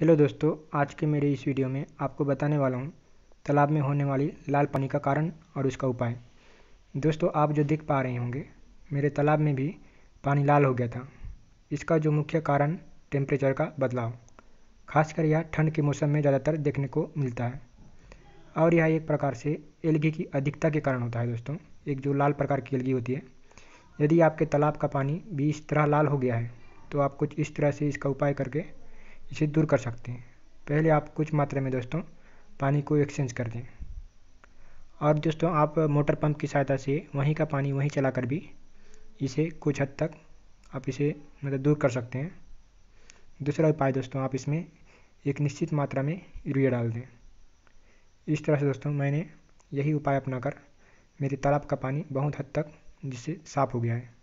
hello दोस्तों आज के मेरे इस वीडियो में आपको बताने वाला हूँ तालाब में होने वाली लाल पानी का कारण और उसका उपाय दोस्तों आप जो देख पा रहे होंगे मेरे तालाब में भी पानी लाल हो गया था इसका जो मुख्य कारण टेम्परेचर का बदलाव खासकर यह ठंड के मौसम में ज़्यादातर देखने को मिलता है और यह एक प्रकार से एलगी की अधिकता के कारण होता है दोस्तों एक जो लाल प्रकार की एलगी होती है यदि आपके तालाब का पानी भी इस तरह लाल हो गया है तो आप कुछ इस तरह से इसका उपाय करके इसे दूर कर सकते हैं पहले आप कुछ मात्रा में दोस्तों पानी को एक्सचेंज कर दें और दोस्तों आप मोटर पंप की सहायता से वहीं का पानी वहीं चला कर भी इसे कुछ हद तक आप इसे मतलब दूर कर सकते हैं दूसरा उपाय दोस्तों आप इसमें एक निश्चित मात्रा में यूरिया डाल दें इस तरह से दोस्तों मैंने यही उपाय अपनाकर मेरे तालाब का पानी बहुत हद तक जिससे साफ़ हो गया है